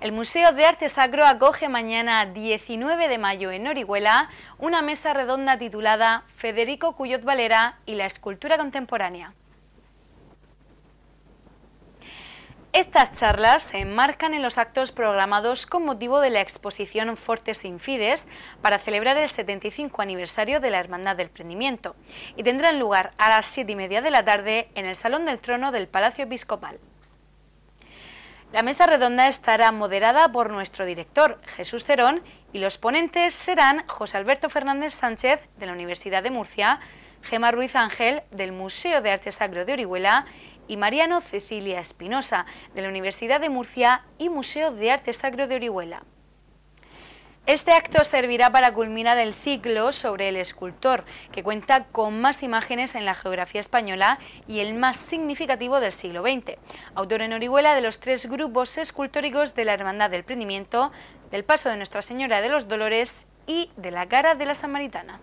El Museo de Arte Sacro acoge mañana 19 de mayo en Orihuela una mesa redonda titulada Federico Cuyot Valera y la escultura contemporánea. Estas charlas se enmarcan en los actos programados con motivo de la exposición Fortes Infides para celebrar el 75 aniversario de la Hermandad del Prendimiento y tendrán lugar a las 7 y media de la tarde en el Salón del Trono del Palacio Episcopal. La mesa redonda estará moderada por nuestro director, Jesús Cerón, y los ponentes serán José Alberto Fernández Sánchez, de la Universidad de Murcia, Gemma Ruiz Ángel, del Museo de Arte Sacro de Orihuela, y Mariano Cecilia Espinosa, de la Universidad de Murcia y Museo de Arte Sacro de Orihuela. Este acto servirá para culminar el ciclo sobre el escultor, que cuenta con más imágenes en la geografía española y el más significativo del siglo XX. Autor en Orihuela de los tres grupos escultóricos de la Hermandad del Prendimiento, del Paso de Nuestra Señora de los Dolores y de la Cara de la Samaritana.